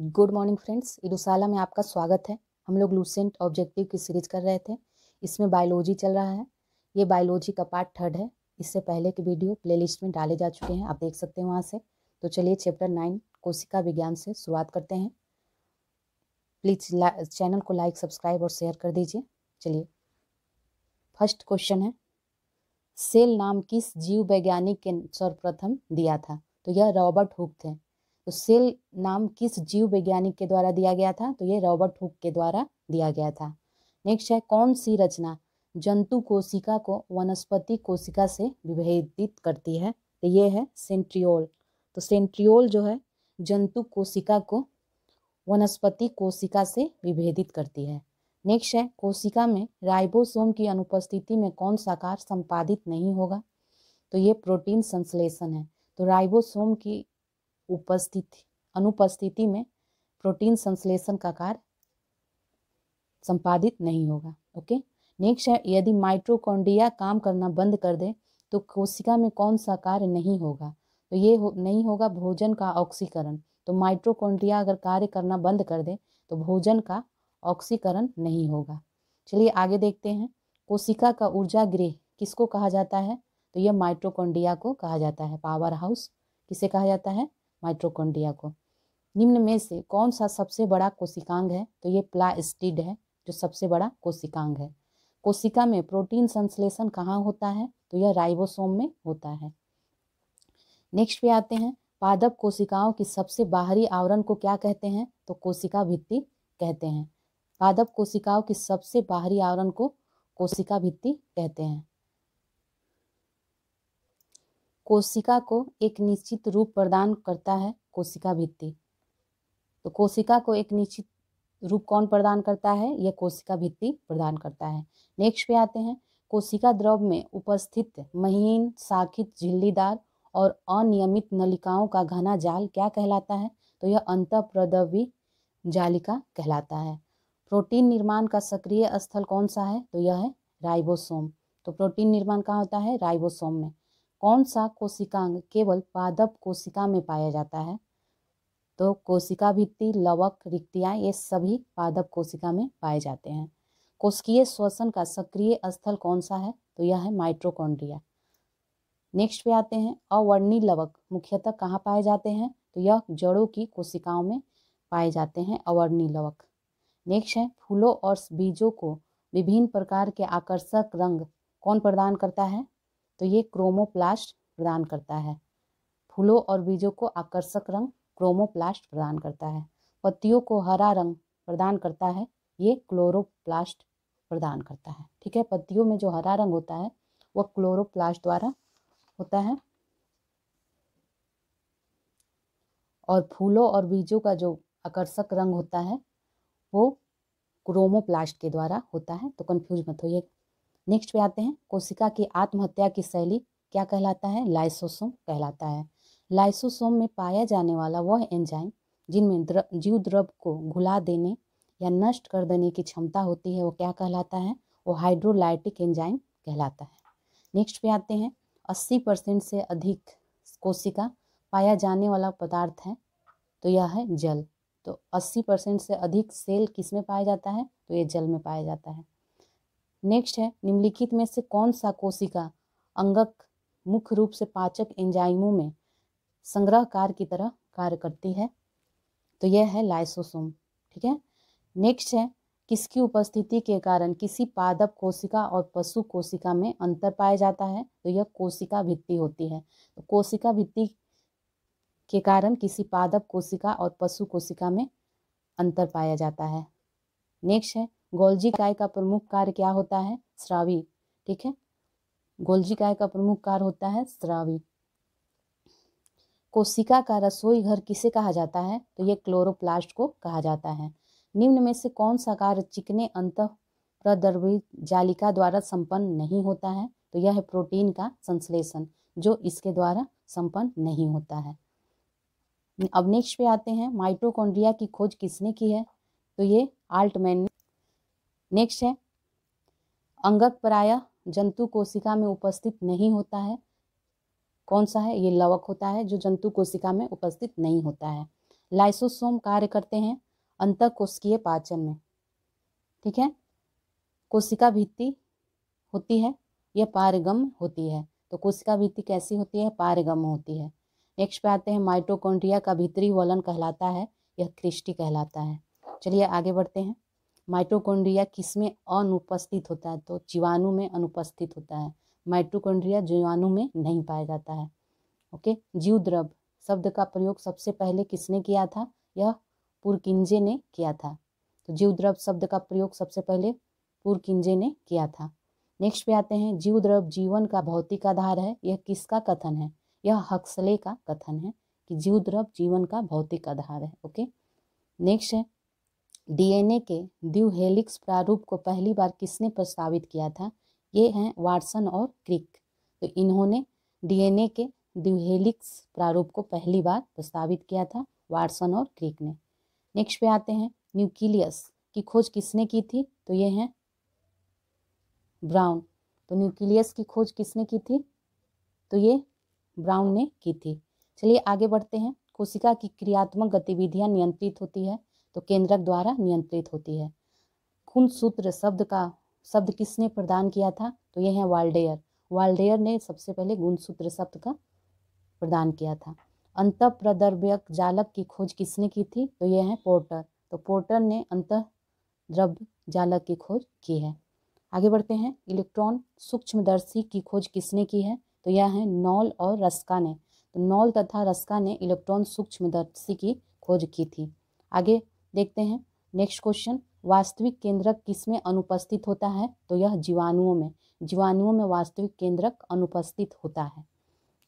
good morning friends इरुसाला में आपका स्वागत है हम लोग लूसेंट ऑब्जेक्टिव की सीरीज कर रहे थे इसमें बायोलॉजी चल रहा है ये बायोलॉजी का पार्ट थर्ड है इससे पहले के वीडियो प्लेलिस्ट में डाले जा चुके हैं आप देख सकते हैं वहाँ से तो चलिए चैप्टर नाइन कोशिका विज्ञान से शुरुआत करते हैं प्लीज चैनल को लाइक सब्सक्राइब और शेयर कर दीजिए चलिए फर्स्ट क्वेश्चन है सेल नाम किस जीव वैज्ञानिक के सर्वप्रथम दिया था तो यह रॉबर्ट हुक थे तो सेल नाम किस जीव वैज्ञानिक के द्वारा दिया गया था तो ये रॉबर्ट हुक के द्वारा दिया गया था नेक्स्ट है कौन सी रचना जंतु कोशिका को वनस्पति कोशिका से विभेदित करती है तो ये है सेंट्रियोल तो सेंट्रियोल जो है जंतु कोशिका को वनस्पति कोशिका से विभेदित करती है नेक्स्ट है कोशिका में राइबोसोम की अनुपस्थिति में कौन सा कार्य संपादित नहीं होगा तो ये प्रोटीन संश्लेषण है तो राइबोसोम की उपस्थिति अनुपस्थिति में प्रोटीन संश्लेषण का कार्य संपादित नहीं होगा ओके नेक्स्ट है यदि माइट्रोकॉन्ड्रिया काम करना बंद कर दे तो कोशिका में कौन सा कार्य नहीं होगा तो ये हो, नहीं होगा भोजन का ऑक्सीकरण तो माइट्रोकॉन्ड्रिया अगर कार्य करना बंद कर दे तो भोजन का ऑक्सीकरण नहीं होगा चलिए आगे देखते हैं कोशिका का ऊर्जा गृह किसको कहा जाता है तो यह माइट्रोकॉन्ड्रिया को कहा जाता है पावर हाउस किसे कहा जाता है माइट्रोकोंडिया को निम्न में से कौन सा सबसे बड़ा कोशिकांग है तो ये प्लास्टिड है जो सबसे बड़ा कोशिकांग है कोशिका में प्रोटीन संश्लेषण कहाँ होता है तो यह राइबोसोम में होता है नेक्स्ट पे आते हैं पादप कोशिकाओं की सबसे बाहरी आवरण को क्या कहते हैं तो कोशिका भित्ति कहते हैं पादप कोशिकाओं की सबसे बाहरी आवरण को कोशिका भित्ति कहते हैं कोशिका को एक निश्चित रूप प्रदान करता है कोशिका भित्ति तो कोशिका को एक निश्चित रूप कौन प्रदान करता है यह कोशिका भित्ति प्रदान करता है नेक्स्ट पे आते हैं कोशिका द्रव में उपस्थित महीन शाखित झिल्लीदार और अनियमित नलिकाओं का घना जाल क्या कहलाता है तो यह अंत प्रदवी जालिका कहलाता है प्रोटीन निर्माण का सक्रिय स्थल कौन सा है तो यह है राइबोसोम तो प्रोटीन निर्माण कहाँ होता है राइबोसोम में कौन सा कोशिकांग केवल पादप कोशिका में पाया जाता है तो कोशिका भित्ति लवक रिक्तियाँ ये सभी पादप कोशिका में पाए जाते हैं कोशिकीय श्वसन का सक्रिय स्थल कौन सा है तो यह है माइट्रोकॉन्ड्रिया नेक्स्ट पे आते हैं अवर्णी लवक मुख्यतः कहाँ पाए जाते हैं तो यह जड़ों की कोशिकाओं में पाए जाते हैं अवर्णी लवक नेक्स्ट है फूलों और बीजों को विभिन्न प्रकार के आकर्षक रंग कौन प्रदान करता है तो ये क्रोमोप्लास्ट प्रदान करता है फूलों और बीजों को आकर्षक रंग क्रोमोप्लास्ट प्रदान करता है पत्तियों को हरा रंग प्रदान करता है ये क्लोरोप्लास्ट प्रदान करता है ठीक है पत्तियों में जो हरा रंग होता है वह क्लोरोप्लास्ट द्वारा होता है और फूलों और बीजों का जो आकर्षक रंग होता है वो क्रोमोप्लास्ट के द्वारा होता है तो कन्फ्यूज मत होइए नेक्स्ट पे आते हैं कोशिका की आत्महत्या की शैली क्या कहलाता है लाइसोसोम कहलाता है लाइसोसोम में पाया जाने वाला वह एंजाइम जिनमें द्र, जीव द्रव को घुला देने या नष्ट कर देने की क्षमता होती है वो क्या कहलाता है वो हाइड्रोलाइटिक एंजाइम कहलाता है नेक्स्ट पे आते हैं अस्सी परसेंट से अधिक कोशिका पाया जाने वाला पदार्थ है तो यह है जल तो अस्सी परसेंट से अधिक सेल किस में पाया जाता है तो ये जल में पाया जाता है नेक्स्ट है निम्नलिखित में से कौन सा कोशिका अंगक मुख्य रूप से पाचक एंजाइमों में संग्रहकार की तरह कार्य करती है तो यह है लाइसोसोम ठीक है नेक्स्ट है किसकी उपस्थिति के कारण किसी पादप कोशिका और पशु कोशिका में अंतर पाया जाता है तो यह कोशिका भित्ति होती है तो कोशिका भित्ति के कारण किसी पादप कोशिका और पशु कोशिका में अंतर पाया जाता है नेक्स्ट है गोलजी काय का प्रमुख कार्य क्या होता है श्रावी ठीक है गोलजी काय का प्रमुख कार्य होता है श्रावी कोशिका का रसोई घर किसे कहा जाता है तो ये क्लोरोप्लास्ट को कहा जाता है निम्न में से कौन सा कार्य चिकने अंत प्रदर्भित जालिका द्वारा संपन्न नहीं होता है तो यह है प्रोटीन का संश्लेषण जो इसके द्वारा संपन्न नहीं होता है अब नेक्स्ट पे आते हैं माइटोकॉन्ड्रिया की खोज किसने की है तो ये आल्टमैन नेक्स्ट है अंगक प्राय जंतु कोशिका में उपस्थित नहीं होता है कौन सा है ये लवक होता है जो जंतु कोशिका में उपस्थित नहीं होता है लाइसोसोम कार्य करते हैं अंत कोशिकीय पाचन में ठीक है कोशिका भित्ति होती है यह पारगम होती है तो कोशिका भित्ति कैसी होती है पारगम होती है नेक्स्ट पे आते हैं माइटोकॉन्ड्रिया का भीतरी वलन कहलाता है यह कृष्टि कहलाता है चलिए आगे बढ़ते हैं माइटोकॉन्ड्रिया किसमें अनुपस्थित होता है तो जीवाणु में अनुपस्थित होता है माइटोकॉन्ड्रिया जीवाणु में नहीं पाया जाता है ओके जीव द्रव शब्द का प्रयोग सबसे पहले किसने किया था यह पुरकिंजे ने किया था तो जीव द्रव शब्द का प्रयोग सबसे पहले पुरकिंजे ने किया था नेक्स्ट पे आते हैं जीव द्रव जीवन का भौतिक आधार है यह किसका कथन है यह हक्सले का कथन है कि जीव द्रव जीवन का भौतिक आधार है ओके नेक्स्ट है डीएनए के द्यूहेलिक्स प्रारूप को पहली बार किसने प्रस्तावित किया था ये हैं वाटसन और क्रिक तो इन्होंने डीएनए के द्यूहेलिक्स प्रारूप को पहली बार प्रस्तावित किया था वाटसन और क्रिक ने नेक्स्ट पे आते हैं न्यूक्लियस की खोज किसने की थी तो ये हैं ब्राउन तो न्यूक्लियस की खोज किसने की थी तो ये ब्राउन ने की थी चलिए आगे बढ़ते हैं कोशिका की क्रियात्मक गतिविधियां नियंत्रित होती है तो केंद्रक द्वारा नियंत्रित होती है खून सूत्र शब्द का शब्द किसने प्रदान किया था तो यह है वाल्डेयर वाल्डेयर ने सबसे पहले गुणसूत्र शब्द का प्रदान किया था अंत प्रद्रव्यक जालक की खोज किसने की थी तो यह है पोर्टर तो पोर्टर ने अंत द्रव्य जालक की खोज की है आगे बढ़ते हैं इलेक्ट्रॉन सूक्ष्मदर्शी की खोज किसने की है तो यह है नॉल और रस्का ने तो नॉल तथा रस्का ने इलेक्ट्रॉन सूक्ष्मदर्शी की खोज की थी आगे देखते हैं नेक्स्ट क्वेश्चन वास्तविक केंद्रक किसमें अनुपस्थित होता है तो यह जीवाणुओं में जीवाणुओं में वास्तविक केंद्रक अनुपस्थित होता है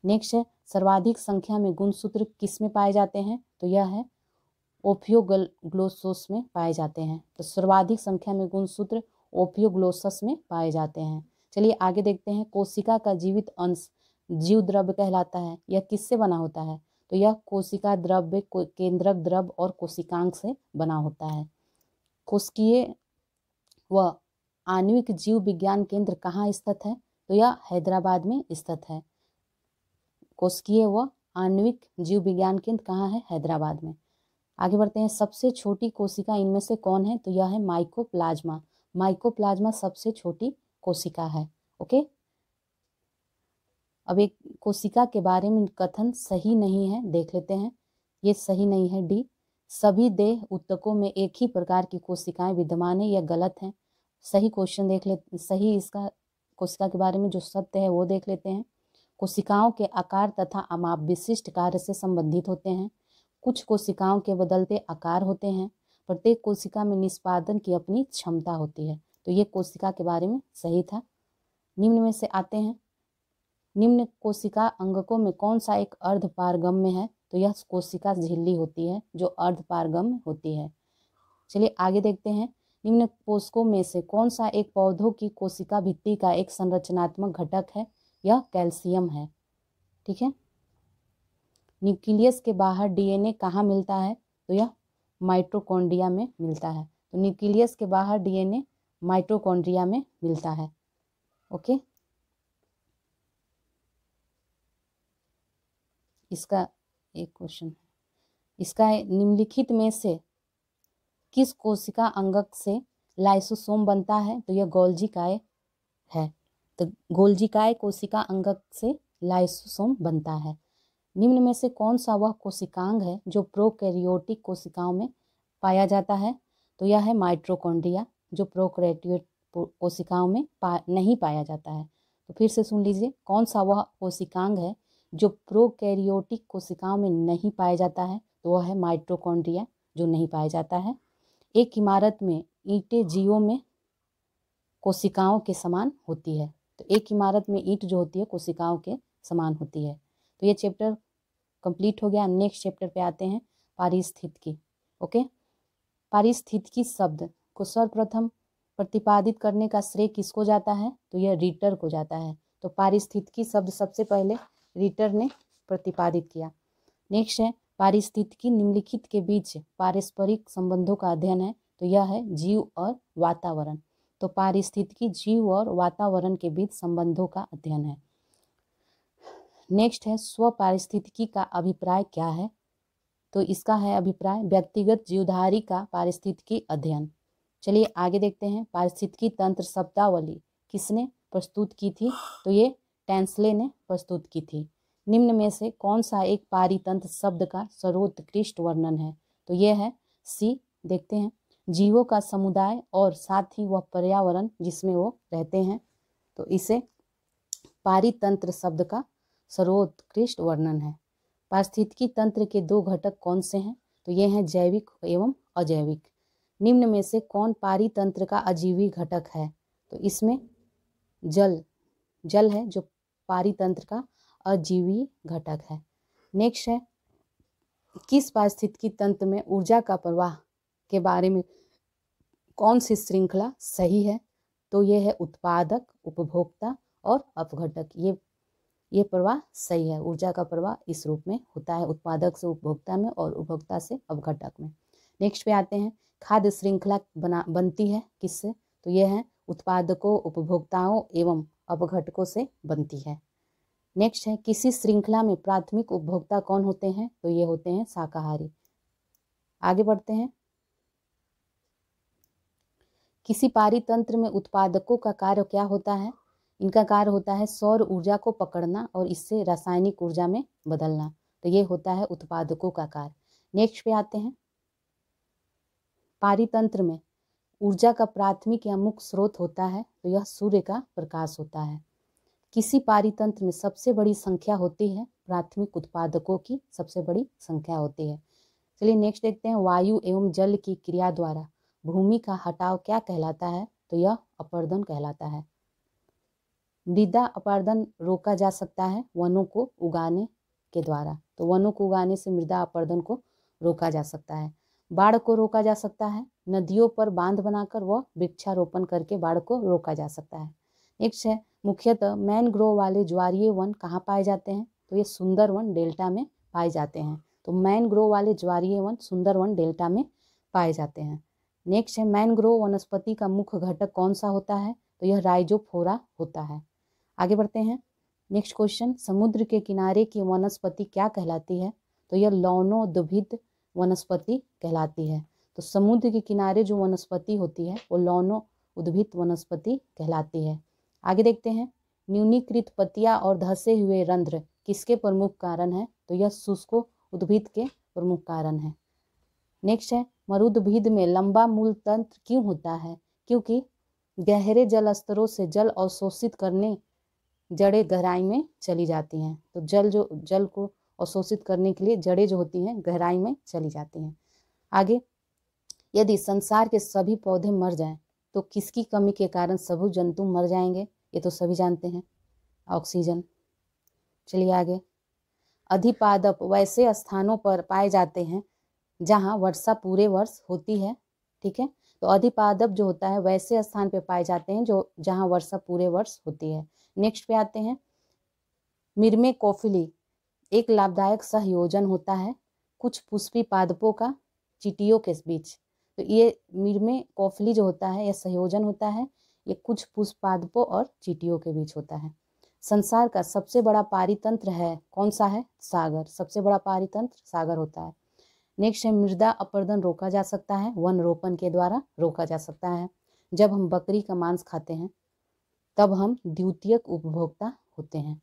नेक्स्ट है सर्वाधिक संख्या में गुणसूत्र किस में पाए जाते हैं तो यह है ओफियोग्लोसोस में पाए जाते हैं तो सर्वाधिक संख्या में गुणसूत्र ओफियोग्लोसस में पाए जाते हैं चलिए आगे देखते हैं कोशिका का जीवित अंश जीव द्रव्य कहलाता है यह किससे बना होता है तो यह कोशिका द्रव्य को, केंद्रक द्रव्य और कोशिकांग से बना होता है कोशिकीय व आणविक जीव विज्ञान केंद्र कहाँ स्थित है तो यह हैदराबाद में स्थित है कोशिकीय व आणविक जीव विज्ञान केंद्र कहाँ है हैदराबाद में आगे बढ़ते हैं सबसे छोटी कोशिका इनमें से कौन है तो यह है माइकोप्लाज्मा माइकोप्लाज्मा सबसे छोटी कोशिका है ओके अब एक कोशिका के बारे में कथन सही नहीं है देख लेते हैं ये सही नहीं है डी सभी देह उत्तकों में एक ही प्रकार की कोशिकाएं विद्यमान है या गलत हैं सही क्वेश्चन देख ले सही इसका कोशिका के बारे में जो सत्य है वो देख लेते हैं कोशिकाओं के आकार तथा अमाप विशिष्ट कार्य से संबंधित होते हैं कुछ कोशिकाओं के बदलते आकार होते हैं प्रत्येक कोशिका में निष्पादन की अपनी क्षमता होती है तो ये कोशिका के बारे में सही था निम्न में से आते हैं निम्न कोशिका अंगकों में कौन सा एक अर्ध पारगम्य है तो यह कोशिका झिल्ली होती है जो अर्ध पारगम्य होती है चलिए आगे देखते हैं निम्न पोषकों में से कौन सा एक पौधों की कोशिका भित्ति का एक संरचनात्मक घटक है यह कैल्शियम है ठीक है न्यूक्लियस के बाहर डीएनए कहाँ मिलता है तो यह माइट्रोकोंड्रिया में मिलता है तो न्यूक्लियस के बाहर डीएनए माइट्रोकोंड्रिया में मिलता है ओके इसका एक क्वेश्चन है इसका निम्नलिखित में से किस कोशिका अंगक से लाइसोसोम बनता है तो यह गोल्जी काय है तो गोल्जी काय कोशिका अंगक से लाइसोसोम बनता है निम्न में से कौन सा वह कोशिकांग है जो प्रोकैरियोटिक कोशिकाओं में पाया जाता है तो यह है माइट्रोकोंड्रिया जो प्रोकैरियोटिक कोशिकाओं में पा नहीं पाया जाता है तो फिर से सुन लीजिए कौन सा वह कोशिकांग है जो प्रोकैरियोटिक कोशिकाओं में नहीं पाया जाता है तो वह है माइट्रोकॉन्ड्रिया जो नहीं पाया जाता है एक इमारत में ईंटें जीवों में कोशिकाओं के समान होती है तो एक इमारत में ईंट जो होती है कोशिकाओं के समान होती है तो ये चैप्टर कंप्लीट हो गया नेक्स्ट चैप्टर पे आते हैं पारिस्थितिकी ओके पारिस्थितिकी शब्द को सर्वप्रथम प्रतिपादित करने का श्रेय किसको जाता है तो यह रीटर को जाता है तो पारिस्थितिकी शब्द सबसे पहले रिटर ने प्रतिपादित किया नेक्स्ट है पारिस्थितिकी निम्नलिखित के बीच पारस्परिक संबंधों का अध्ययन है तो यह है जीव और वातावरण तो पारिस्थितिकी जीव और वातावरण के बीच संबंधों का अध्ययन है नेक्स्ट है स्व पारिस्थितिकी का अभिप्राय क्या है तो इसका है अभिप्राय व्यक्तिगत जीवधारी का पारिस्थितिकी अध्ययन चलिए आगे देखते हैं पारिस्थितिकी तंत्र शब्दावली किसने प्रस्तुत की थी तो ये टेंसले ने प्रस्तुत की थी निम्न में से कौन सा एक पारितंत्र शब्द का सर्वोत्कृष्ट वर्णन है तो यह है सी देखते हैं जीवों का समुदाय और साथ ही वह पर्यावरण जिसमें वो रहते हैं तो इसे पारितंत्र शब्द का सर्वोत्कृष्ट वर्णन है पारिस्थितिकी तंत्र के दो घटक कौन से हैं तो ये हैं जैविक एवं अजैविक निम्न में से कौन पारितंत्र का अजीवी घटक है तो इसमें जल जल है जो पारितंत्र का अजीवी घटक है नेक्स्ट है किस पारिस्थितिकी तंत्र में ऊर्जा का प्रवाह के बारे में कौन सी श्रृंखला सही है तो ये है उत्पादक उपभोक्ता और अपघटक ये ये प्रवाह सही है ऊर्जा का प्रवाह इस रूप में होता है उत्पादक से उपभोक्ता में और उपभोक्ता से अपघटक में नेक्स्ट पे आते हैं खाद्य श्रृंखला बना बनती है किससे तो ये है उत्पादकों उपभोक्ताओं एवं अपघटकों से बनती है नेक्स्ट है किसी श्रृंखला में प्राथमिक उपभोक्ता कौन होते हैं तो ये होते हैं शाकाहारी आगे बढ़ते हैं किसी पारितंत्र में उत्पादकों का कार्य क्या होता है इनका कार्य होता है सौर ऊर्जा को पकड़ना और इससे रासायनिक ऊर्जा में बदलना तो ये होता है उत्पादकों का कार्य नेक्स्ट पे आते हैं पारितंत्र में ऊर्जा का प्राथमिक या मुख्य स्रोत होता है तो यह सूर्य का प्रकाश होता है किसी पारितंत्र में सबसे बड़ी संख्या होती है प्राथमिक उत्पादकों की सबसे बड़ी संख्या होती है चलिए नेक्स्ट देखते हैं वायु एवं जल की क्रिया द्वारा भूमि का हटाव क्या कहलाता है तो यह अपर्दन कहलाता है मृदा अपर्दन रोका जा सकता है वनों को उगाने के द्वारा तो वनों को उगाने से मृदा अपर्दन को रोका जा सकता है बाढ़ को रोका जा सकता है नदियों पर बांध बनाकर व वृक्षारोपण करके बाढ़ को रोका जा सकता है नेक्स्ट है मुख्यतः मैनग्रोव वाले ज्वारीय वन कहाँ पाए जाते हैं तो ये वन डेल्टा में पाए जाते हैं तो मैनग्रोव वाले ज्वारीय वन सुंदर वन डेल्टा में पाए जाते हैं नेक्स्ट है मैनग्रोव वनस्पति का मुख्य घटक कौन सा होता है तो यह राइजोफोरा होता है आगे बढ़ते हैं नेक्स्ट क्वेश्चन समुद्र के किनारे की वनस्पति क्या कहलाती है तो यह लौनोद्भिद वनस्पति कहलाती है तो समुद्र के किनारे जो वनस्पति होती है वो लौनो उद्भित वनस्पति कहलाती है आगे देखते हैं न्यूनीकृत पतिया और धसे हुए रंध्र किसके प्रमुख कारण है तो यह शुष्को उद्भिद के प्रमुख कारण है नेक्स्ट है मरुद्भिद में लंबा मूल तंत्र क्यों होता है क्योंकि गहरे जल स्तरों से जल अवशोषित करने जड़े गहराई में चली जाती हैं तो जल जो जल को और शोषित करने के लिए जड़ें जो होती हैं गहराई में चली जाती हैं आगे यदि संसार के सभी पौधे मर जाएं तो किसकी कमी के कारण सभी जंतु मर जाएंगे ये तो सभी जानते हैं ऑक्सीजन चलिए आगे अधिपादप वैसे स्थानों पर पाए जाते हैं जहाँ वर्षा पूरे वर्ष होती है ठीक है तो अधिपादप जो होता है वैसे स्थान पे पाए जाते हैं जो जहाँ वर्षा पूरे वर्ष होती है नेक्स्ट पे आते हैं मिर्मे कोफिली एक लाभदायक सहयोजन होता है कुछ पुष्पी पादपों का चिटियों के बीच तो ये मीर में कौफली जो होता है यह सहयोजन होता है ये कुछ पुष्प पादपों और चीटियों के बीच होता है संसार का सबसे बड़ा पारितंत्र है कौन सा है सागर सबसे बड़ा पारितंत्र सागर होता है नेक्स्ट है मृदा अपर्दन रोका जा सकता है वन रोपण के द्वारा रोका जा सकता है जब हम बकरी का मांस खाते हैं तब हम द्वितीयक उपभोक्ता होते हैं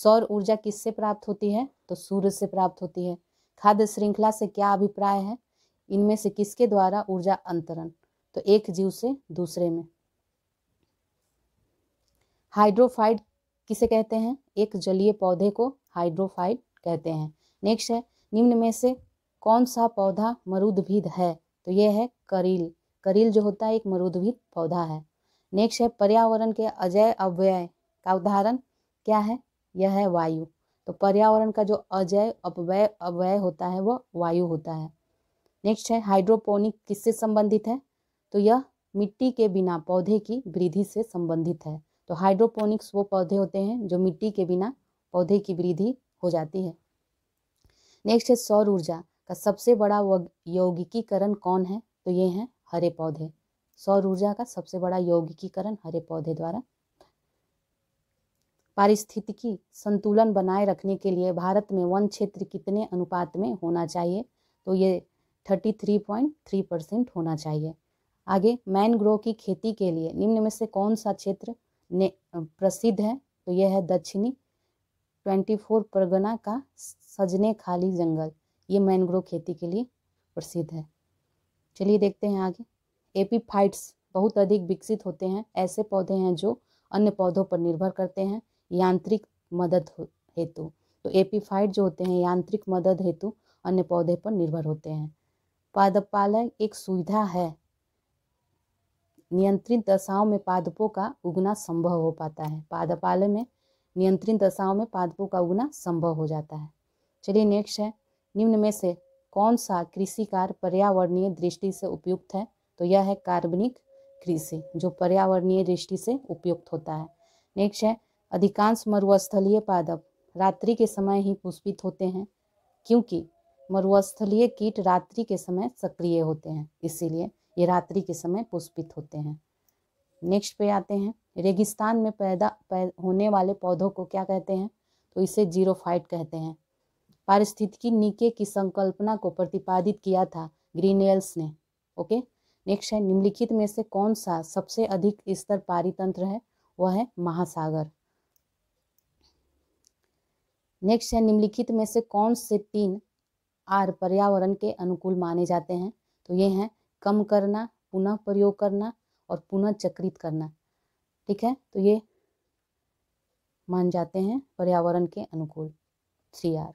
सौर ऊर्जा किससे प्राप्त होती है तो सूर्य से प्राप्त होती है खाद्य श्रृंखला से क्या अभिप्राय है इनमें से किसके द्वारा ऊर्जा अंतरण तो एक जीव से दूसरे में हाइड्रोफाइड किसे कहते हैं एक जलीय पौधे को हाइड्रोफाइड कहते हैं नेक्स्ट है निम्न में से कौन सा पौधा मरुदभिद है तो यह है करील करील जो होता है एक मरुदभिद पौधा है नेक्स्ट है पर्यावरण के अजय अव्यय का उदाहरण क्या है यह है वायु तो पर्यावरण का जो अजय अपव्यय अव्यय होता है वह वायु होता है नेक्स्ट है हाइड्रोपोनिक किससे संबंधित है तो यह मिट्टी के बिना पौधे की वृद्धि से संबंधित है तो हाइड्रोपोनिक्स वो पौधे होते हैं जो मिट्टी के बिना पौधे की वृद्धि हो जाती है नेक्स्ट है सौर ऊर्जा का सबसे बड़ा यौगिकीकरण कौन है तो ये हैं हरे पौधे सौर ऊर्जा का सबसे बड़ा यौगिकीकरण हरे पौधे द्वारा पारिस्थितिकी संतुलन बनाए रखने के लिए भारत में वन क्षेत्र कितने अनुपात में होना चाहिए तो ये thirty three point three percent होना चाहिए आगे मैनग्रोव की खेती के लिए निम्न में से कौन सा क्षेत्र ने प्रसिद्ध है तो यह है दक्षिणी ट्वेंटी फोर परगना का सजने खाली जंगल ये मैनग्रोव खेती के लिए प्रसिद्ध है चलिए देखते हैं आगे एपीफाइट्स बहुत अधिक विकसित होते हैं ऐसे पौधे हैं जो अन्य पौधों पर निर्भर करते हैं यांत्रिक मदद हेतु तो एपीफाइट जो होते हैं यांत्रिक मदद हेतु अन्य पौधे पर निर्भर होते हैं पादपालय एक सुविधा है नियंत्रित दशाओं में पादपों का उगना संभव हो पाता है पालन में नियंत्रित दशाओं में पादपों का उगना संभव हो जाता है चलिए नेक्स्ट है निम्न में से कौन सा कृषि कार्य पर्यावरणीय दृष्टि से उपयुक्त है तो यह है कार्बनिक कृषि जो पर्यावरणीय दृष्टि से उपयुक्त होता है नेक्स्ट है अधिकांश मरुस्थलीय पादप रात्रि के समय ही पुष्पित होते हैं क्योंकि मरुस्थलीय कीट रात्रि के समय सक्रिय होते हैं इसीलिए ये रात्रि के समय पुष्पित होते हैं नेक्स्ट पे आते हैं रेगिस्तान में पैदा पै, होने वाले पौधों को क्या कहते हैं तो इसे फाइट कहते हैं पारिस्थितिकी नीके की संकल्पना को प्रतिपादित किया था ग्रीनेल्स ने ओके नेक्स्ट है निम्नलिखित में से कौन सा सबसे अधिक स्तर पारितंत्र है वह है महासागर नेक्स्ट है निम्नलिखित में से कौन से तीन आर पर्यावरण के अनुकूल माने जाते हैं तो ये हैं कम करना पुनः प्रयोग करना और पुनः चक्रित करना ठीक है तो ये मान जाते हैं पर्यावरण के अनुकूल थ्री आर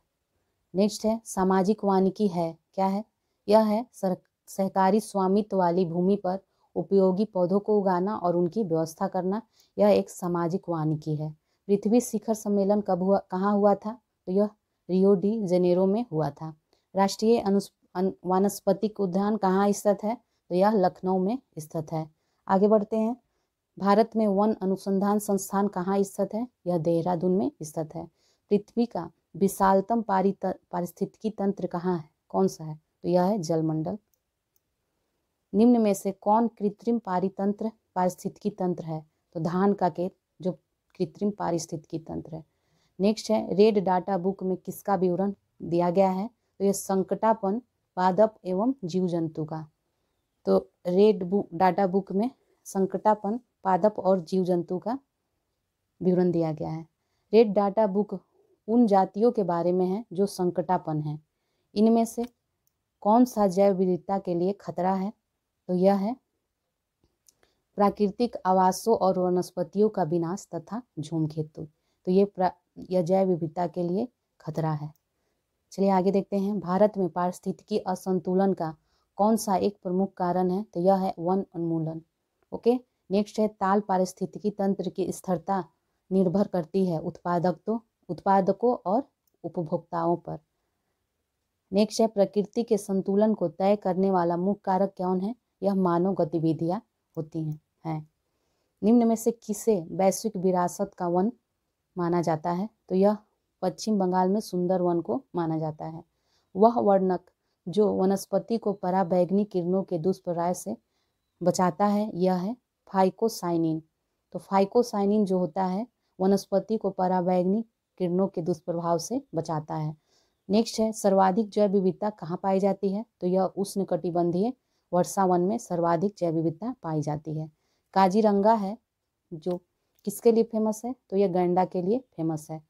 नेक्स्ट है सामाजिक वानिकी है क्या है यह है सर सहकारी स्वामित्व वाली भूमि पर उपयोगी पौधों को उगाना और उनकी व्यवस्था करना यह एक सामाजिक वानिकी है पृथ्वी शिखर सम्मेलन कब हुआ कहाँ हुआ था तो यह रियो डी जेनेरो में हुआ था राष्ट्रीय वानस्पतिक उद्यान कहाँ स्थित है तो यह लखनऊ में स्थित है आगे बढ़ते हैं भारत में वन अनुसंधान संस्थान कहाँ स्थित है यह देहरादून में स्थित है पृथ्वी का विशालतम पारित पारिस्थितिकी तंत्र कहाँ है कौन सा है तो यह है जलमंडल निम्न में से कौन कृत्रिम पारितंत्र पारिस्थितिकी तंत्र है तो धान का खेत कृत्रिम पारिस्थितिकी तंत्र है नेक्स्ट है रेड डाटा बुक में किसका विवरण दिया गया है तो यह संकटापन पादप एवं जीव जंतु का तो रेड बुक डाटा बुक में संकटापन पादप और जीव जंतु का विवरण दिया गया है रेड डाटा बुक उन जातियों के बारे में है जो संकटापन है इनमें से कौन सा जैव विविधता के लिए खतरा है तो यह है प्राकृतिक आवासों और वनस्पतियों का विनाश तथा झूम खेतु तो ये यह जैव विविधता के लिए खतरा है चलिए आगे देखते हैं भारत में पारिस्थितिकी असंतुलन का कौन सा एक प्रमुख कारण है तो यह है वन उन्मूलन ओके नेक्स्ट है ताल पारिस्थितिकी तंत्र की स्थिरता निर्भर करती है उत्पादक तो उत्पादकों और उपभोक्ताओं पर नेक्स्ट है प्रकृति के संतुलन को तय करने वाला मुख्य कारक कौन है यह मानव गतिविधियाँ होती हैं हैं निम्न में से किसे वैश्विक विरासत का वन माना जाता है तो यह पश्चिम बंगाल में सुंदर वन को माना जाता है वह वर्णक जो वनस्पति को पराबैगनी किरणों के दुष्प्रभाव से बचाता है यह है फाइकोसाइनिन तो फाइकोसाइनिन जो होता है वनस्पति को पराबैगनी किरणों के दुष्प्रभाव से बचाता है नेक्स्ट है सर्वाधिक जैव विविधता कहाँ पाई जाती है तो यह उष्ण कटिबंधीय वर्षावन में सर्वाधिक जैव विविधता पाई जाती है काजीरंगा है जो किसके लिए फेमस है तो यह गंडा के लिए फेमस है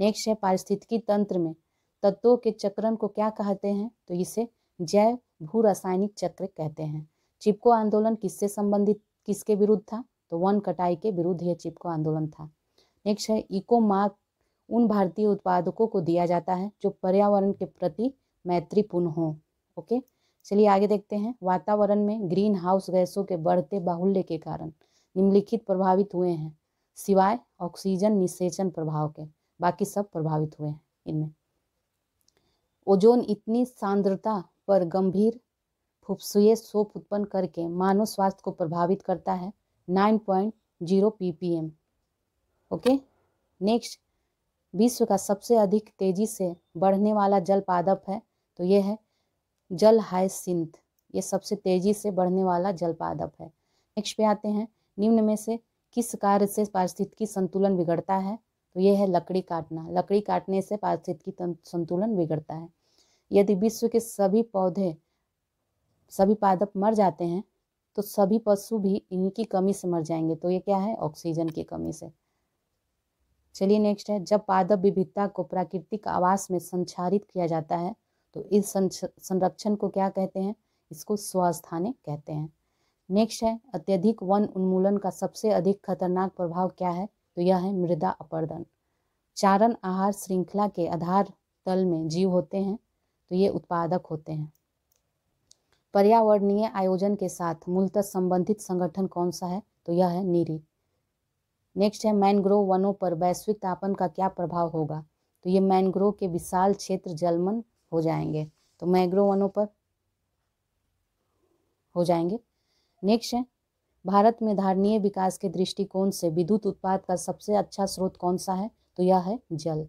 नेक्स्ट है पारिस्थितिकी तंत्र में तत्वों के चक्रण को क्या कहते हैं तो इसे जैव भू रासायनिक चक्र कहते हैं चिपको आंदोलन किससे संबंधित किसके विरुद्ध था तो वन कटाई के विरुद्ध यह चिपको आंदोलन था नेक्स्ट है इको मार्क उन भारतीय उत्पादकों को दिया जाता है जो पर्यावरण के प्रति मैत्रीपूर्ण हों ओके चलिए आगे देखते हैं वातावरण में ग्रीन हाउस गैसों के बढ़ते बाहुल्य के कारण निम्नलिखित प्रभावित हुए हैं सिवाय ऑक्सीजन निषेचन प्रभाव के बाकी सब प्रभावित हुए हैं इनमें ओजोन इतनी सांद्रता पर गंभीर फुफसुए सोप उत्पन्न करके मानव स्वास्थ्य को प्रभावित करता है nine point zero ppm okay next विश्व का सबसे अधिक तेजी से बढ़ने वाला जल पादप है तो यह है जल हाय सिंथ ये सबसे तेजी से बढ़ने वाला जल पादप है नेक्स्ट पे आते हैं निम्न में से किस कार्य से पारिस्थितिकी संतुलन बिगड़ता है तो ये है लकड़ी काटना लकड़ी काटने से पारिस्थितिकी संतुलन बिगड़ता है यदि विश्व के सभी पौधे सभी पादप मर जाते हैं तो सभी पशु भी इनकी कमी से मर जाएंगे तो ये क्या है ऑक्सीजन की कमी से चलिए नेक्स्ट है जब पादप विविधता को प्राकृतिक आवास में संचारित किया जाता है तो इस संरक्षण को क्या कहते हैं इसको स्वस्थाने कहते हैं नेक्स्ट है अत्यधिक वन उन्मूलन का सबसे अधिक खतरनाक प्रभाव क्या है तो यह है मृदा अपर्दन चारण आहार श्रृंखला के आधार तल में जीव होते हैं तो ये उत्पादक होते हैं पर्यावरणीय आयोजन के साथ मूलतः संबंधित संगठन कौन सा है तो यह है नीरी नेक्स्ट है मैनग्रोव वनों पर वैश्विक तापन का क्या प्रभाव होगा तो ये मैनग्रोव के विशाल क्षेत्र जलमन हो जाएंगे तो मैग्रो वनों पर हो जाएंगे नेक्स्ट है भारत में धारणीय विकास के दृष्टिकोण से विद्युत उत्पाद का सबसे अच्छा स्रोत कौन सा है तो यह है जल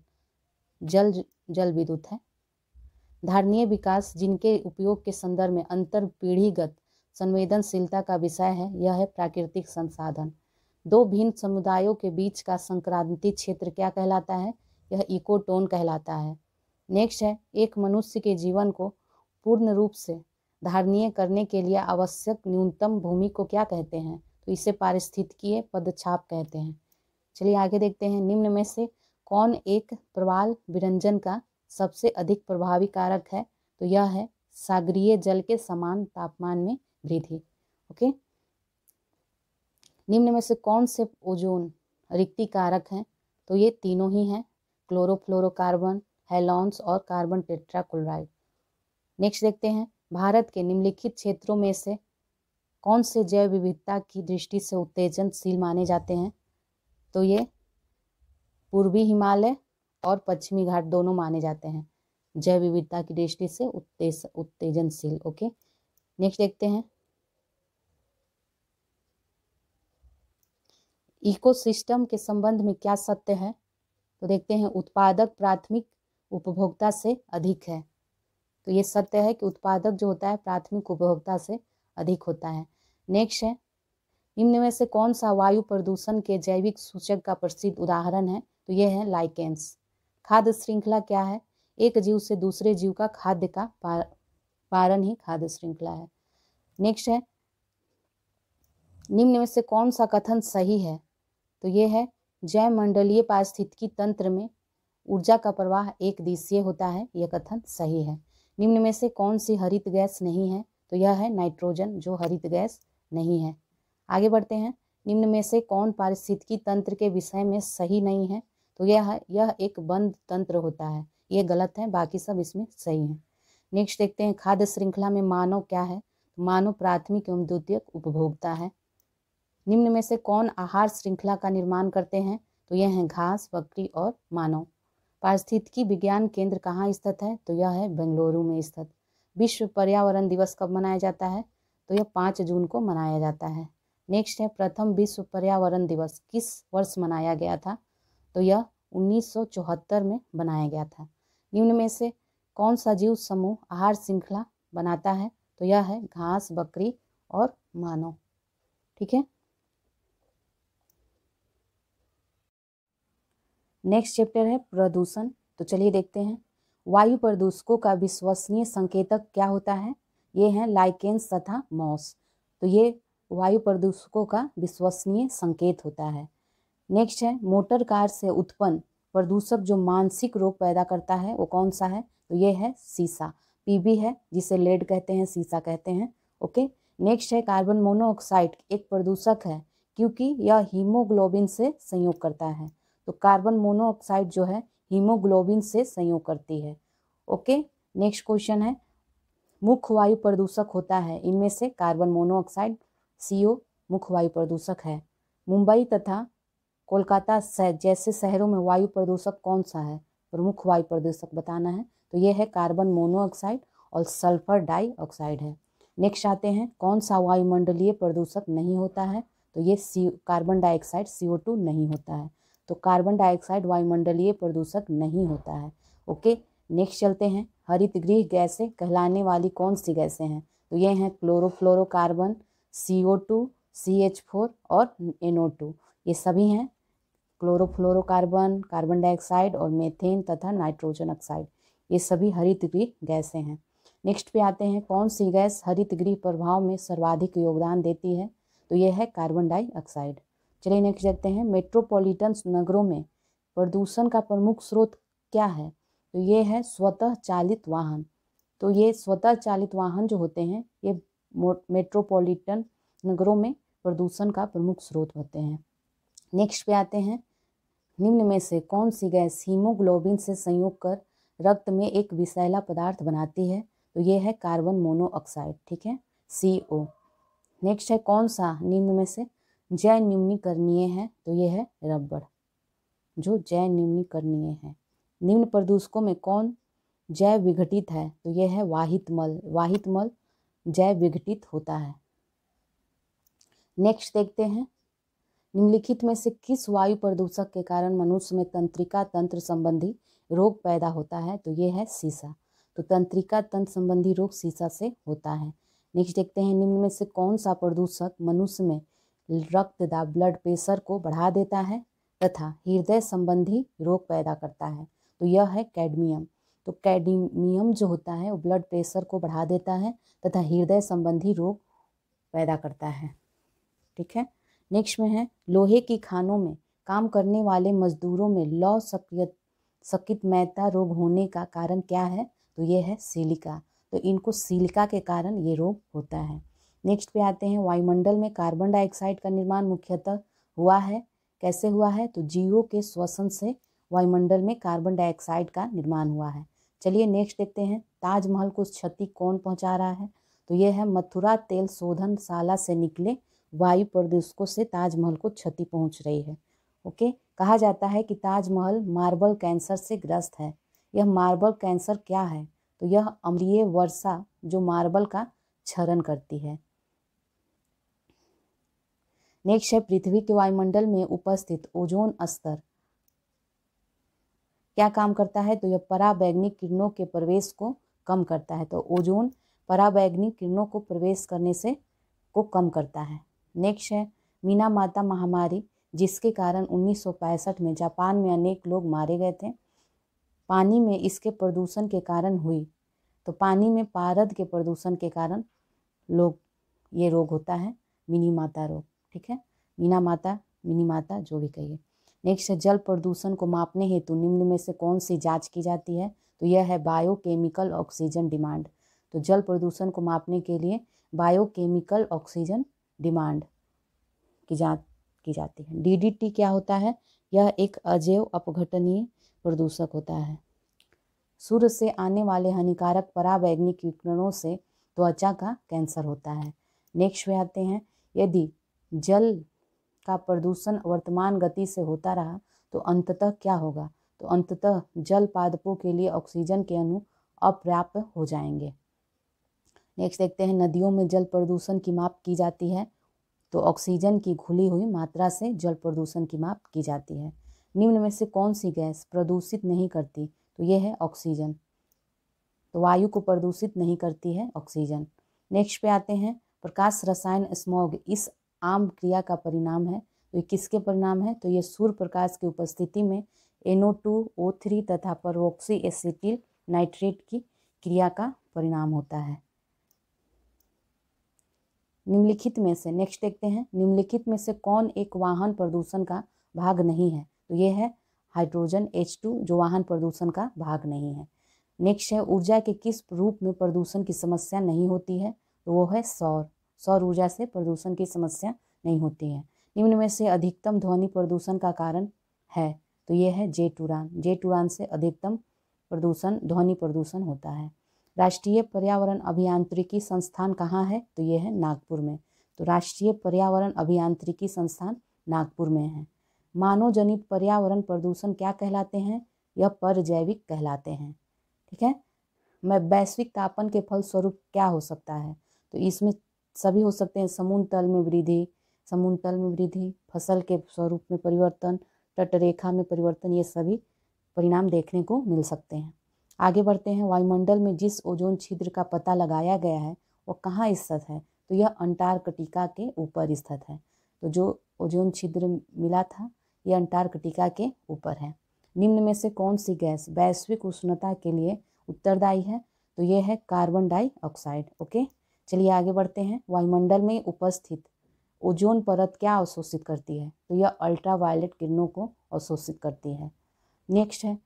जल जल विद्युत है धारणीय विकास जिनके उपयोग के संदर्भ में अंतर पीढ़ीगत संवेदनशीलता का विषय है यह है प्राकृतिक संसाधन दो भिन्न समुदायों के बीच का संक्रांति क्षेत्र क्या कहलाता है यह इकोटोन कहलाता है नेक्स्ट है एक मनुष्य के जीवन को पूर्ण रूप से धारणीय करने के लिए आवश्यक न्यूनतम भूमि को क्या कहते हैं तो इसे पारिस्थितिकीय पदछाप कहते हैं चलिए आगे देखते हैं निम्न में से कौन एक प्रवाल विरंजन का सबसे अधिक प्रभावी कारक है तो यह है सागरीय जल के समान तापमान में वृद्धि ओके निम्न में से कौन से ओजोन रिक्ति कारक हैं तो ये तीनों ही हैं क्लोरोफ्लोरोकार्बन हेलॉन्स और कार्बन टेट्राक्लोराइड नेक्स्ट देखते हैं भारत के निम्नलिखित क्षेत्रों में से कौन से जैव विविधता की दृष्टि से उत्तेजनशील माने जाते हैं तो ये पूर्वी हिमालय और पश्चिमी घाट दोनों माने जाते हैं जैव विविधता की दृष्टि से उत्तेज उत्तेजनशील ओके नेक्स्ट देखते हैं इकोसिस्टम के संबंध में क्या सत्य है तो देखते हैं उत्पादक प्राथमिक उपभोक्ता से अधिक है तो ये सत्य है कि उत्पादक जो होता है प्राथमिक उपभोक्ता से अधिक होता है नेक्स्ट है निम्न में से कौन सा वायु प्रदूषण के जैविक सूचक का प्रसिद्ध उदाहरण है तो यह है लाइकेंस खाद्य श्रृंखला क्या है एक जीव से दूसरे जीव का खाद्य का पारण ही खाद्य श्रृंखला है नेक्स्ट है निम्न में से कौन सा कथन सही है तो ये है जैव मंडलीय पारिस्थितिकी तंत्र में ऊर्जा का प्रवाह एक दिशीय होता है यह कथन सही है निम्न में से कौन सी हरित गैस नहीं है तो यह है नाइट्रोजन जो हरित गैस नहीं है आगे बढ़ते हैं निम्न में से कौन पारिस्थितिकी तंत्र के विषय में सही नहीं है तो यह है यह एक बंद तंत्र होता है ये गलत है बाकी सब इसमें सही है नेक्स्ट देखते हैं खाद्य श्रृंखला में मानव क्या है मानव प्राथमिक एवं द्वितीयक उपभोक्ता है निम्न में से कौन आहार श्रृंखला का निर्माण करते हैं तो यह है घास बकरी और मानव पारिस्थितिकी विज्ञान केंद्र कहाँ स्थित है तो यह है बेंगलुरु में स्थित विश्व पर्यावरण दिवस कब मनाया जाता है तो यह पाँच जून को मनाया जाता है नेक्स्ट है प्रथम विश्व पर्यावरण दिवस किस वर्ष मनाया गया था तो यह 1974 में बनाया गया था निम्न में से कौन सा जीव समूह आहार श्रृंखला बनाता है तो यह है घास बकरी और मानव ठीक है नेक्स्ट चैप्टर है प्रदूषण तो चलिए देखते हैं वायु प्रदूषकों का विश्वसनीय संकेतक क्या होता है ये हैं लाइकेंस तथा मॉस तो ये वायु प्रदूषकों का विश्वसनीय संकेत होता है नेक्स्ट है मोटर कार से उत्पन्न प्रदूषक जो मानसिक रोग पैदा करता है वो कौन सा है तो ये है सीसा पीबी है जिसे लेड कहते हैं सीसा कहते हैं ओके नेक्स्ट है कार्बन मोनोऑक्साइड एक प्रदूषक है क्योंकि यह हीमोग्लोबिन से संयोग करता है तो कार्बन मोनोऑक्साइड जो है हीमोग्लोबिन से संयोग करती है ओके नेक्स्ट क्वेश्चन है मुख्य वायु प्रदूषक होता है इनमें से कार्बन मोनोऑक्साइड ओ मुख्य वायु प्रदूषक है मुंबई तथा कोलकाता जैसे शहरों में वायु प्रदूषक कौन सा है प्रमुख वायु प्रदूषक बताना है तो ये है कार्बन मोनोऑक्साइड और सल्फर डाइऑक्साइड है नेक्स्ट आते हैं कौन सा वायुमंडलीय प्रदूषक नहीं होता है तो ये सी कार्बन डाइऑक्साइड सी नहीं होता है तो कार्बन डाइऑक्साइड वायुमंडलीय प्रदूषक नहीं होता है ओके नेक्स्ट चलते हैं हरित गृह गैसें कहलाने वाली कौन सी गैसें हैं तो ये हैं chlorofluorocarbon C O two C H four और एन ओ टू ये सभी हैं क्लोरोफ्लोरोकार्बन कार्बन डाइऑक्साइड और मेथेन तथा नाइट्रोजन ऑक्साइड ये सभी हरित गृह गैसें हैं नेक्स्ट पे आते हैं कौन सी गैस हरित गृह प्रभाव में सर्वाधिक योगदान देती है तो ये है कार्बन डाइऑक्साइड चलिए नेक्स्ट देखते हैं मेट्रोपॉलिटन नगरों में प्रदूषण का प्रमुख स्रोत क्या है तो ये है स्वतः चालित वाहन तो ये स्वतः चालित वाहन जो होते हैं ये मेट्रोपॉलिटन नगरों में प्रदूषण का प्रमुख स्रोत होते हैं नेक्स्ट पे आते हैं निम्न में से कौन सी गैस हीमोग्लोबिन से संयोग कर रक्त में एक विषैला पदार्थ बनाती है तो ये है कार्बन मोनोऑक्साइड ठीक है सी ओ नेक्स्ट है कौन सा निम्न में से जय निम्नीकरणीय है तो ये है रबड़ जो जय निम्नीकरणीय है निम्न प्रदूषकों में कौन जय विघटित है तो यह है वाहित मल वाहित मल विघटित होता है नेक्स्ट देखते हैं निम्नलिखित में से किस वायु प्रदूषक के कारण मनुष्य में तंत्रिका तंत्र संबंधी रोग पैदा होता है तो ये है सीसा तो तंत्रिका तंत्र संबंधी रोग सीसा से होता है नेक्स्ट देखते हैं निम्न में से कौन सा प्रदूषक मनुष्य में रक्त दाब ब्लड प्रेशर को बढ़ा देता है तथा हृदय संबंधी रोग पैदा करता है तो यह है कैडमियम तो कैडमियम जो होता है वो ब्लड प्रेशर को बढ़ा देता है तथा हृदय संबंधी रोग पैदा करता है ठीक है नेक्स्ट में है लोहे की खानों में काम करने वाले मजदूरों में लौ सक्रिय सकित मैता रोग होने का कारण क्या है तो ये है सिलिका तो इनको सिलिका के कारण ये रोग होता है नेक्स्ट पे आते हैं वायुमंडल में कार्बन डाइऑक्साइड का निर्माण मुख्यतः हुआ है कैसे हुआ है तो जीवों के श्वसन से वायुमंडल में कार्बन डाइऑक्साइड का निर्माण हुआ है चलिए नेक्स्ट देखते हैं ताजमहल को क्षति कौन पहुंचा रहा है तो यह है मथुरा तेल शोधन शाला से निकले वायु प्रदूषकों से ताजमहल को क्षति पहुंच रही है ओके कहा जाता है कि ताजमहल मार्बल कैंसर से ग्रस्त है यह मार्बल कैंसर क्या है तो यह अम्लीय वर्षा जो मार्बल का क्षरण करती है नेक्स्ट है पृथ्वी के वायुमंडल में उपस्थित ओजोन स्तर क्या काम करता है तो यह पराबैग्निक किरणों के प्रवेश को कम करता है तो ओजोन पराबैग्निक किरणों को प्रवेश करने से को कम करता है नेक्स्ट है मीना माता महामारी जिसके कारण उन्नीस में जापान में अनेक लोग मारे गए थे पानी में इसके प्रदूषण के कारण हुई तो पानी में पारद के प्रदूषण के कारण लोग ये रोग होता है मिनी माता रोग ठीक है मीना माता मिनी माता जो भी कहिए नेक्स्ट है जल प्रदूषण को मापने हेतु निम्न में से कौन सी जांच की जाती है तो यह है बायोकेमिकल ऑक्सीजन डिमांड तो जल प्रदूषण को मापने के लिए बायोकेमिकल ऑक्सीजन डिमांड की जांच की जाती है डीडीटी क्या होता है यह एक अजैव अपघटनीय प्रदूषक होता है सूर्य से आने वाले हानिकारक परावैज्ञिक विकिरणों से त्वचा का कैंसर होता है नेक्स्ट में आते हैं यदि जल का प्रदूषण वर्तमान गति से होता रहा तो अंततः क्या होगा तो अंततः जल पादपों के लिए ऑक्सीजन के अणु अपर्याप्त हो जाएंगे नेक्स्ट देखते हैं नदियों में जल प्रदूषण की माप की जाती है तो ऑक्सीजन की घुली हुई मात्रा से जल प्रदूषण की माप की जाती है निम्न में से कौन सी गैस प्रदूषित नहीं करती तो ये है ऑक्सीजन तो वायु को प्रदूषित नहीं करती है ऑक्सीजन नेक्स्ट पे आते हैं प्रकाश रसायन स्मॉग इस आम क्रिया का परिणाम है तो ये किसके परिणाम है तो ये सूर्य प्रकाश की उपस्थिति में एनओ टू ओ थ्री तथा परवोक्सी एसिटिल नाइट्रेट की क्रिया का परिणाम होता है निम्नलिखित में से नेक्स्ट देखते हैं निम्नलिखित में से कौन एक वाहन प्रदूषण का भाग नहीं है तो ये है हाइड्रोजन एच टू जो वाहन प्रदूषण का भाग नहीं है नेक्स्ट है ऊर्जा के किस रूप में प्रदूषण की समस्या नहीं होती है तो वो है सौर सौर ऊर्जा से प्रदूषण की समस्या नहीं होती है निम्न में से अधिकतम ध्वनि प्रदूषण का कारण है तो ये है जेट उड़ान जेट उड़ान से अधिकतम प्रदूषण ध्वनि प्रदूषण होता है राष्ट्रीय पर्यावरण अभियांत्रिकी संस्थान कहाँ है तो ये है नागपुर में तो राष्ट्रीय पर्यावरण अभियांत्रिकी संस्थान नागपुर में है मानव जनित पर्यावरण प्रदूषण क्या कहलाते हैं यह परजैविक कहलाते हैं ठीक है मैं वैश्विक तापन के फलस्वरूप क्या हो सकता है तो इसमें सभी हो सकते हैं समुद्र तल में वृद्धि समुद्र तल में वृद्धि फसल के स्वरूप में परिवर्तन तटरेखा में परिवर्तन ये सभी परिणाम देखने को मिल सकते हैं आगे बढ़ते हैं वायुमंडल में जिस ओजोन छिद्र का पता लगाया गया है वो कहाँ स्थित है तो यह अंटार्कटिका के ऊपर स्थित है तो जो ओजोन छिद्र मिला था यह अंटार्कटिका के ऊपर है निम्न में से कौन सी गैस वैश्विक उष्णता के लिए उत्तरदायी है तो ये है कार्बन डाइऑक्साइड ओके चलिए आगे बढ़ते हैं वायुमंडल में उपस्थित ओजोन परत क्या अवशोषित करती है तो यह अल्ट्रावायलेट किरणों को अवशोषित करती है नेक्स्ट है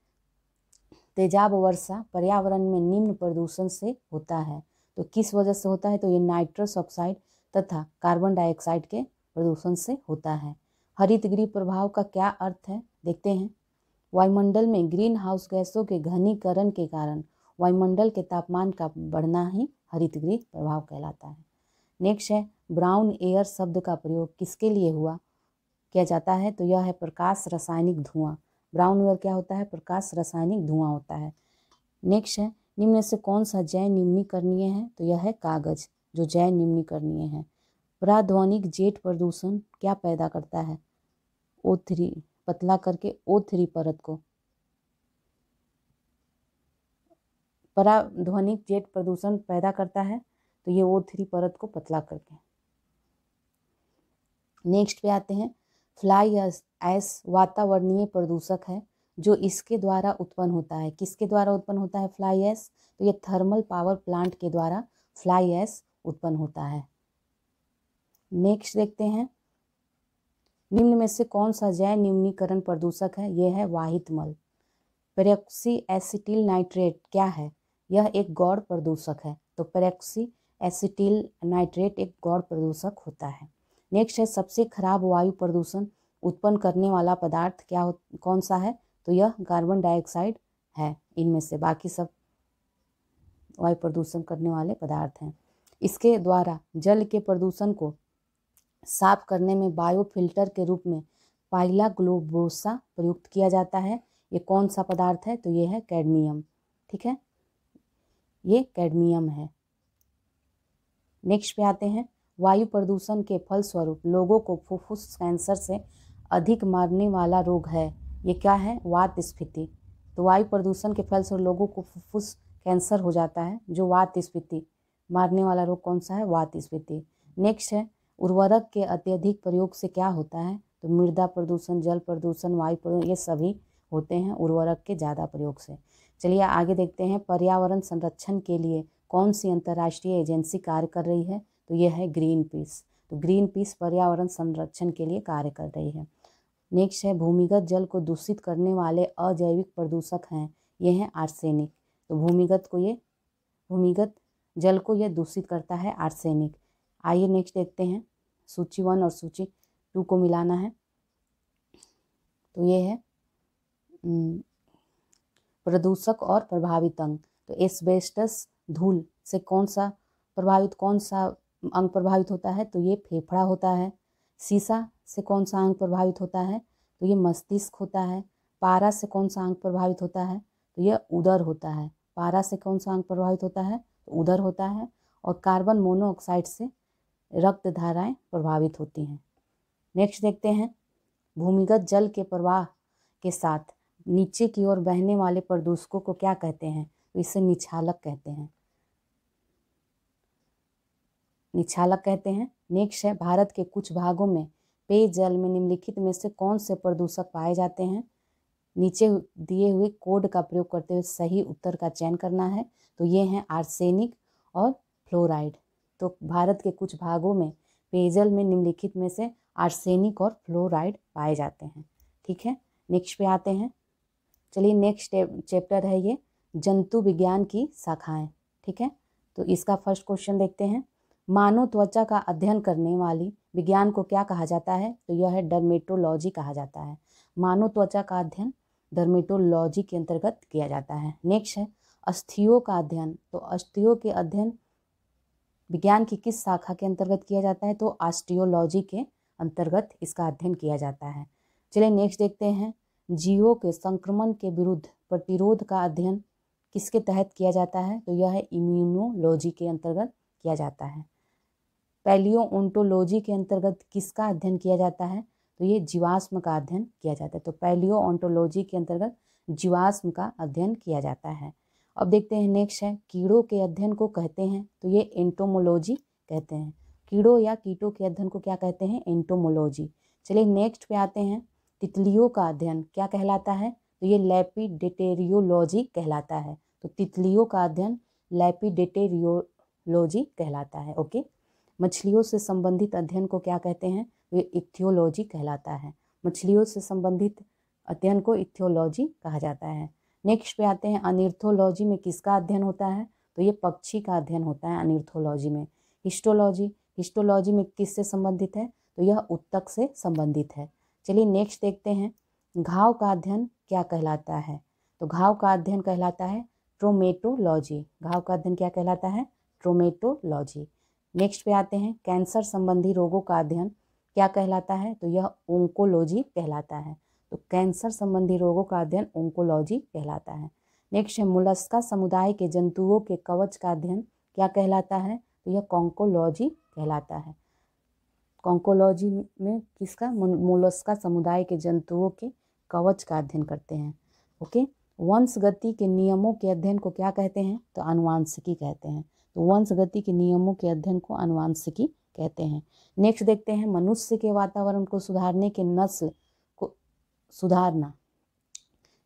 तेजाब वर्षा पर्यावरण में निम्न प्रदूषण से होता है तो किस वजह से होता है तो ये नाइट्रस ऑक्साइड तथा कार्बन डाइऑक्साइड के प्रदूषण से होता है हरित गृह प्रभाव का क्या अर्थ है देखते हैं वायुमंडल में ग्रीन हाउस गैसों के घनीकरण के कारण वायुमंडल के तापमान का बढ़ना ही हरितगृह प्रभाव कहलाता है नेक्स्ट है ब्राउन एयर शब्द का प्रयोग किसके लिए हुआ किया जाता है तो यह है प्रकाश रासायनिक धुआं ब्राउन एयर क्या होता है प्रकाश रासायनिक धुआं होता है नेक्स्ट है निम्न से कौन सा जैन निम्नीकरणीय है तो यह है कागज जो जैन निम्नीकरणीय है प्राध्वनिक जेट प्रदूषण क्या पैदा करता है ओ थ्री पतला करके ओ थ्री परत को पराध्वनिक जेट प्रदूषण पैदा करता है तो ये ओ थ्री परत को पतला करके नेक्स्ट पे आते हैं फ्लाई ऐस वातावरणीय प्रदूषक है जो इसके द्वारा उत्पन्न होता है किसके द्वारा उत्पन्न होता है फ्लाई ऐस तो ये थर्मल पावर प्लांट के द्वारा फ्लाई ऐस उत्पन्न होता है नेक्स्ट देखते हैं निम्न में से कौन सा जैव निम्नीकरण प्रदूषक है यह है वाहित मल पेरेक्सी एसिटिल नाइट्रेट क्या है यह एक गौड़ प्रदूषक है तो पेरेक्सी एसिटिल नाइट्रेट एक गौड़ प्रदूषक होता है नेक्स्ट है सबसे खराब वायु प्रदूषण उत्पन्न करने वाला पदार्थ क्या हो कौन सा है तो यह कार्बन डाइऑक्साइड है इनमें से बाकी सब वायु प्रदूषण करने वाले पदार्थ हैं इसके द्वारा जल के प्रदूषण को साफ करने में बायोफिल्टर के रूप में पाइला ग्लोबोसा प्रयुक्त किया जाता है ये कौन सा पदार्थ है तो ये है कैडमियम ठीक है ये कैडमियम है नेक्स्ट पे आते हैं वायु प्रदूषण के फलस्वरूप लोगों को फुफ्फुस कैंसर से अधिक मारने वाला रोग है ये क्या है वात स्फीति तो वायु प्रदूषण के फलस्वरूप लोगों को फुफ्फुस कैंसर हो जाता है जो वात स्फीति मारने वाला रोग कौन सा है वात स्फीति नेक्स्ट है उर्वरक के अत्यधिक प्रयोग से क्या होता है तो मृदा प्रदूषण जल प्रदूषण वायु प्रदूषण ये सभी होते हैं उर्वरक के ज़्यादा प्रयोग से चलिए आगे देखते हैं पर्यावरण संरक्षण के लिए कौन सी अंतर्राष्ट्रीय एजेंसी कार्य कर रही है तो यह है ग्रीन पीस तो ग्रीन पीस पर्यावरण संरक्षण के लिए कार्य कर रही है नेक्स्ट है भूमिगत जल को दूषित करने वाले अजैविक प्रदूषक हैं ये हैं आर्सेनिक तो भूमिगत को ये भूमिगत जल को यह दूषित करता है आर्सेनिक आइए नेक्स्ट देखते हैं सूची वन और सूची टू को मिलाना है तो ये है प्रदूषक और प्रभावित अंग तो एस्बेस्टस धूल से कौन सा प्रभावित कौन सा अंग प्रभावित होता है तो ये फेफड़ा होता है सीसा से कौन सा अंग प्रभावित होता है तो ये मस्तिष्क होता है पारा से कौन सा अंग प्रभावित होता है तो यह उदर होता है पारा से कौन सा अंग प्रभावित होता है तो उदर होता है और कार्बन मोनोऑक्साइड से रक्त धाराएं प्रभावित होती हैं नेक्स्ट देखते हैं भूमिगत जल के प्रवाह के साथ नीचे की ओर बहने वाले प्रदूषकों को क्या कहते हैं तो इसे निछालक कहते हैं निछालक कहते हैं नेक्स्ट है भारत के कुछ भागों में पेयजल में निम्नलिखित में से कौन से प्रदूषक पाए जाते हैं नीचे दिए हुए कोड का प्रयोग करते हुए सही उत्तर का चयन करना है तो ये हैं आर्सेनिक और फ्लोराइड तो भारत के कुछ भागों में पेयजल में निम्नलिखित में से आर्सेनिक और फ्लोराइड पाए जाते हैं ठीक है नेक्स्ट पे आते हैं चलिए नेक्स्ट चैप्टर है ये जंतु विज्ञान की शाखाएं ठीक है तो इसका फर्स्ट क्वेश्चन देखते हैं मानव त्वचा का अध्ययन करने वाली विज्ञान को क्या कहा जाता है तो यह है डर्मेटोलॉजी कहा जाता है मानव त्वचा का अध्ययन डर्मेटोलॉजी के अंतर्गत किया जाता है नेक्स्ट है अस्थियों का अध्ययन तो अस्थियों के अध्ययन विज्ञान की किस शाखा के अंतर्गत किया जाता है तो आस्टियोलॉजी के अंतर्गत इसका अध्ययन किया जाता है चलिए नेक्स्ट देखते हैं जीवों के संक्रमण के विरुद्ध प्रतिरोध का अध्ययन किसके तहत किया जाता है तो यह इम्यूनोलॉजी के अंतर्गत किया जाता है पैलियो ओंटोलॉजी के अंतर्गत किसका अध्ययन किया जाता है तो ये जीवाश्म का अध्ययन किया जाता है तो पैलियो ओंटोलॉजी के अंतर्गत जीवाश्म का अध्ययन किया जाता है अब देखते हैं नेक्स्ट है कीड़ों के अध्ययन को कहते हैं तो ये एंटोमोलॉजी कहते हैं कीड़ों या कीटों के अध्ययन को क्या कहते हैं एंटोमोलॉजी चलिए नेक्स्ट पे आते हैं तितलियों का अध्ययन क्या कहलाता है तो ये लैपिडेटेरियोलॉजी कहलाता है तो तितलियों का अध्ययन लेपिडेटेरियोलॉजी कहलाता है ओके मछलियों से संबंधित अध्ययन को क्या कहते हैं तो ये इथियोलॉजी कहलाता है मछलियों से संबंधित अध्ययन को इथियोलॉजी कहा जाता है नेक्स्ट पे आते हैं अनिर्थोलॉजी में किसका अध्ययन होता है तो ये पक्षी का अध्ययन होता है अनिर्थोलॉजी में हिस्टोलॉजी हिस्टोलॉजी में किससे संबंधित है तो यह उत्तक से संबंधित है चलिए नेक्स्ट देखते हैं घाव का अध्ययन क्या कहलाता है तो घाव का अध्ययन कहलाता है ट्रोमेटोलॉजी घाव का अध्ययन क्या कहलाता है ट्रोमेटोलॉजी नेक्स्ट पे आते हैं कैंसर संबंधी रोगों का अध्ययन क्या कहलाता है तो यह ओंकोलॉजी कहलाता है तो कैंसर संबंधी रोगों का अध्ययन ओंकोलॉजी कहलाता है नेक्स्ट है मुलस्का समुदाय के जंतुओं के कवच का अध्ययन क्या कहलाता है तो यह कॉन्कोलॉजी कहलाता है कॉन्कोलॉजी में किसका मोलस्का समुदाय के जंतुओं के कवच का अध्ययन करते हैं ओके वंश गति के नियमों के अध्ययन को क्या कहते हैं तो अनुवांशिकी कहते हैं तो वंश गति के नियमों के अध्ययन को अनुवांशिकी कहते हैं नेक्स्ट देखते हैं मनुष्य के वातावरण को सुधारने के नस्ल को सुधारना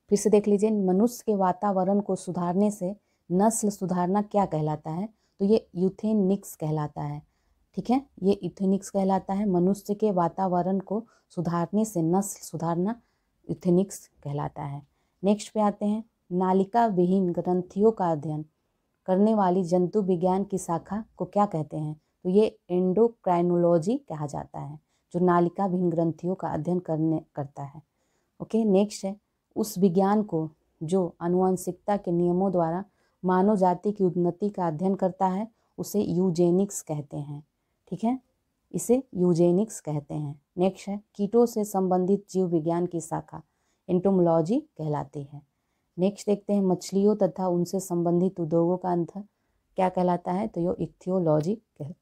फिर से देख लीजिए मनुष्य के वातावरण को सुधारने से नस्ल सुधारना क्या कहलाता है तो ये यूथेनिक्स कहलाता है ठीक है ये इथेनिक्स कहलाता है मनुष्य के वातावरण को सुधारने से नस्ल सुधारना इथेनिक्स कहलाता है नेक्स्ट पे आते हैं नालिका विहीन ग्रंथियों का अध्ययन करने वाली जंतु विज्ञान की शाखा को क्या कहते हैं तो ये एंडोक्राइनोलॉजी कहा जाता है जो नालिका विहीन ग्रंथियों का अध्ययन करने करता है ओके नेक्स्ट है उस विज्ञान को जो अनुवंशिकता के नियमों द्वारा मानव जाति की उन्नति का अध्ययन करता है उसे यूजेनिक्स कहते हैं ठीक है इसे यूजेनिक्स कहते हैं नेक्स्ट है कीटों से संबंधित जीव विज्ञान की शाखा एंटोमोलॉजी कहलाती है नेक्स्ट देखते हैं मछलियों तथा उनसे संबंधित उद्योगों का अंत क्या कहलाता है तो यो इक्थियोलॉजी कहलाता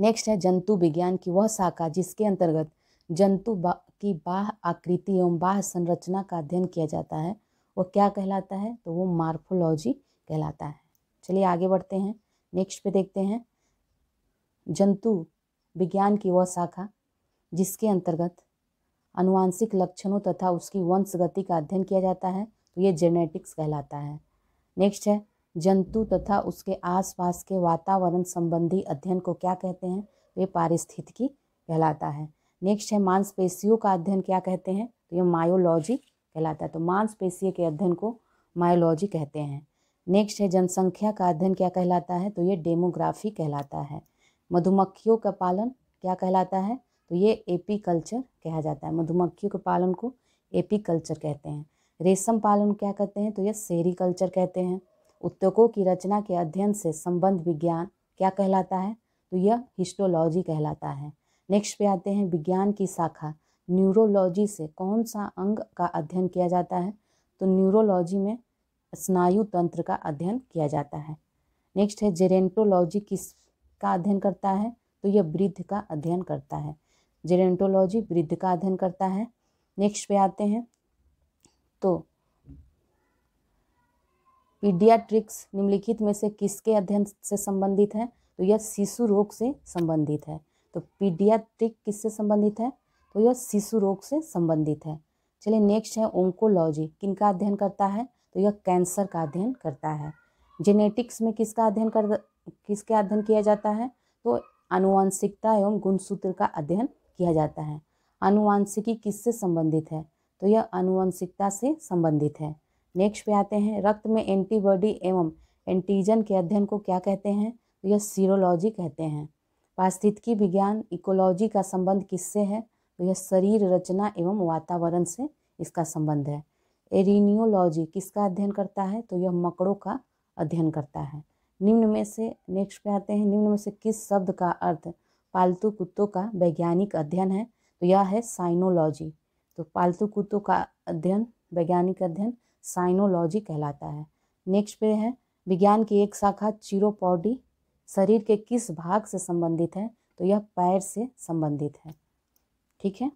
नेक्स्ट है जंतु विज्ञान की वह शाखा जिसके अंतर्गत जंतु बा, की बाह आकृति एवं बाह संरचना का अध्ययन किया जाता है वह क्या कहलाता है तो वो मार्फोलॉजी कहलाता है चलिए आगे बढ़ते हैं नेक्स्ट पे देखते हैं जंतु विज्ञान की वह शाखा जिसके अंतर्गत अनुवांशिक लक्षणों तथा उसकी वंशगति का अध्ययन किया जाता है तो ये जेनेटिक्स कहलाता है नेक्स्ट है जंतु तथा उसके आसपास के वातावरण संबंधी अध्ययन को क्या कहते हैं वे तो पारिस्थितिकी कहलाता है नेक्स्ट है मांसपेशियों का अध्ययन क्या कहते हैं तो ये मायोलॉजी कहलाता है तो मांसपेशियों के अध्ययन को मायोलॉजी कहते हैं नेक्स्ट है जनसंख्या का अध्ययन क्या कहलाता है तो ये डेमोग्राफी कहलाता है मधुमक्खियों का पालन क्या कहलाता है तो ये एपी कल्चर कहा जाता है मधुमक्खियों के पालन को एपी कल्चर कहते हैं रेशम पालन क्या कहते हैं तो ये शहरी कल्चर कहते हैं उत्तकों की रचना के अध्ययन से संबंध विज्ञान क्या कहलाता है तो यह हिस्टोलॉजी कहलाता है नेक्स्ट पे आते हैं विज्ञान की शाखा न्यूरोलॉजी से कौन सा अंग का अध्ययन किया जाता है तो न्यूरोलॉजी में स्नायु तंत्र का अध्ययन किया जाता है नेक्स्ट है जेरेंटोलॉजी किस का अध्ययन करता है तो यह वृद्ध का अध्ययन करता है जेरेंटोलॉजी वृद्ध का अध्ययन करता है नेक्स्ट पे आते हैं तो पीडियाट्रिक्स निम्नलिखित में से किसके अध्ययन से संबंधित है तो यह शिशु रोग से संबंधित है तो पीडियाट्रिक किससे संबंधित है तो यह शिशु रोग से संबंधित है चलिए नेक्स्ट है ओंकोलॉजी किनका अध्ययन करता है तो यह कैंसर का अध्ययन करता है जेनेटिक्स में किसका अध्ययन कर किसके अध्ययन किया जाता है तो आनुवांशिकता एवं गुणसूत्र का अध्ययन किया जाता है अनुवांशिकी किससे संबंधित है तो यह आनुवंशिकता से संबंधित है नेक्स्ट पे आते हैं रक्त में एंटीबॉडी एवं एंटीजन के अध्ययन को क्या कहते हैं तो यह सीरोलॉजी कहते हैं पारिस्थितिकी विज्ञान इकोलॉजी का संबंध किससे है तो यह शरीर रचना एवं वातावरण से इसका संबंध है एरिनियोलॉजी किसका अध्ययन करता है तो यह मकड़ों का अध्ययन करता है निम्न में से नेक्स्ट पे आते हैं निम्न में से किस शब्द का अर्थ पालतू कुत्तों का वैज्ञानिक अध्ययन है तो यह है साइनोलॉजी तो पालतू कुत्तों का अध्ययन वैज्ञानिक अध्ययन साइनोलॉजी कहलाता है नेक्स्ट पे है विज्ञान की एक शाखा चिरोपॉडी शरीर के किस भाग से संबंधित है तो यह पैर से संबंधित है ठीक है